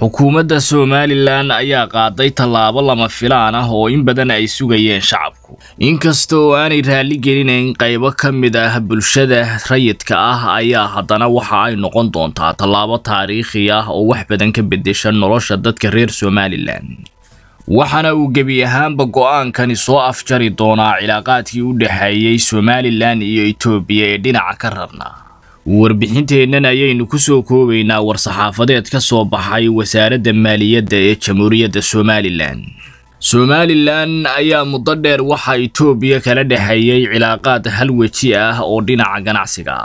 xukuumadda somalilan ayaa qaaday tallaabo lama filaan ah oo in badan ay sugayeen shacabku inkasta oo aanay raalli gelinayn qaybo ka mid ah bulshada rayidka ah ayaa haddana waxa ay noqon doontaa tallaabo taariikhi ah oo wax badan ka beddesha nolosha dadka reer somalilan waxaana uu gebi ahaanba go'aankani soo afjari doonaa cilaaqaadkii u dhexeeyey somalilan iyo etoobiya ee dhinaca ka rabnaa warbixinteennan ayaynu ku soo koobaynaa war-saxaafadeed ka soo baxay wasaaradda maaliyadda ee jamhuuriyadda somalilan somalilan ayaa muddo dheer waxaa itoobiya kala dhexeeyey cilaaqaad hal weji ah oo dhinaca ganacsiga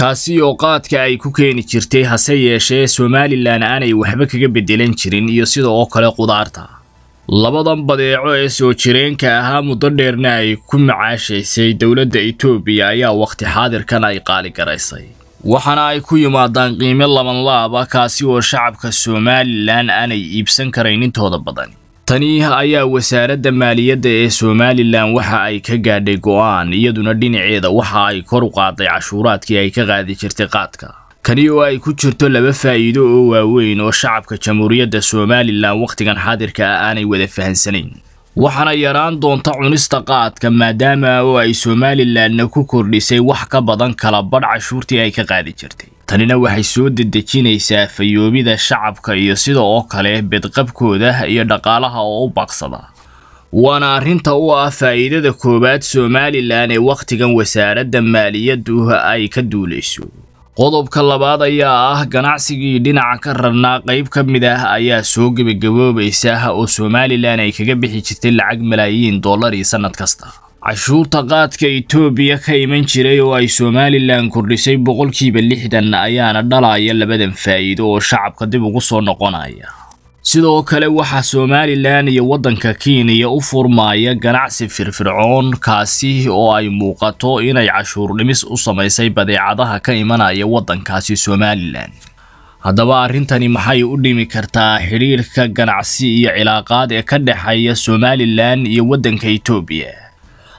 kaasi oo qaadka ay ku keeni jirtay hase yeeshee somalilan aanay waxba kaga beddelan jirin iyo sida oo kale qudaarta labadan badeeco ee soo jireenka ahaa muddo dheerna ay ku macaashaysay dowladda itoobiya ayaa wakhti xaadirkan ay qaaligaraysay waxaana ay ku yimaadaan qiime labanlaaba kaasi oo shacabka somalilan aanay iibsan karayn intooda badan tani ayaa wasaaradda maaliyadda ee somalilan waxa ay ka gaadhay go'aan iyaduna dhinaceeda waxa ay kor u qaaday cashuuraadkii ay ka qaadi jirtay qaadka kani oo ay ku jirto laba faa'iido oo waaweyn oo shacabka jamhuuriyadda somalilan wakhtigan xaadirka ah aanay wada fahansanayn waxaana yaraan doonta cunista qaadka maadaama oo ay somalilanna ku kordhisay wax ka badan kala badh cashuurtii ay ka qaadi jirtay tanina waxay soo dedejinaysaa fayoobida shacabka iyo sida oo kale bedqabkooda iyo dhaqaalaha oo u baqsada waana arrinta u ah faa'iidada koowaad somalilan ee wakhtigan wasaaradda maaliyaddu ay ka duulayso qodobka labaad ayaa ah ganacsigii dhinaca ka rarnaa qayb ka mid ah ayaa soo gebagaboobaysa oo somalilan ay kaga bixi jirtay lacag malaayiin dollarii sannad kasta cashuurta qaadka itoobiya ka iman jiray oo ay somalilan kordhisay boqolkiiba lixdan ayaana dhalaya labadan faa'iido oo shacabka dib ugu soo noqonaya sidoo kale waxaa somalilan iyo waddanka kenya u furmaaya ganacsi firfircoon kaasi oo ay muuqato inay cashuur dhimis u samaysay badeecadaha ka imanaya waddankaasi somalilan haddaba arrintani maxay u dhimi kartaa xidhiirka ganacsi iyo cilaaqaad ee ka dhexeeya somalilan iyo waddanka etoobiya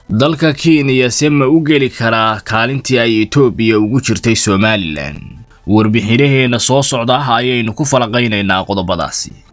dalka kiiniya se ma u geli karaa kaalintii ay etoobiya ugu jirtay somalilan warbixinaheenna soo socda ayaynu ku falaqaynaynaa qodobadaasi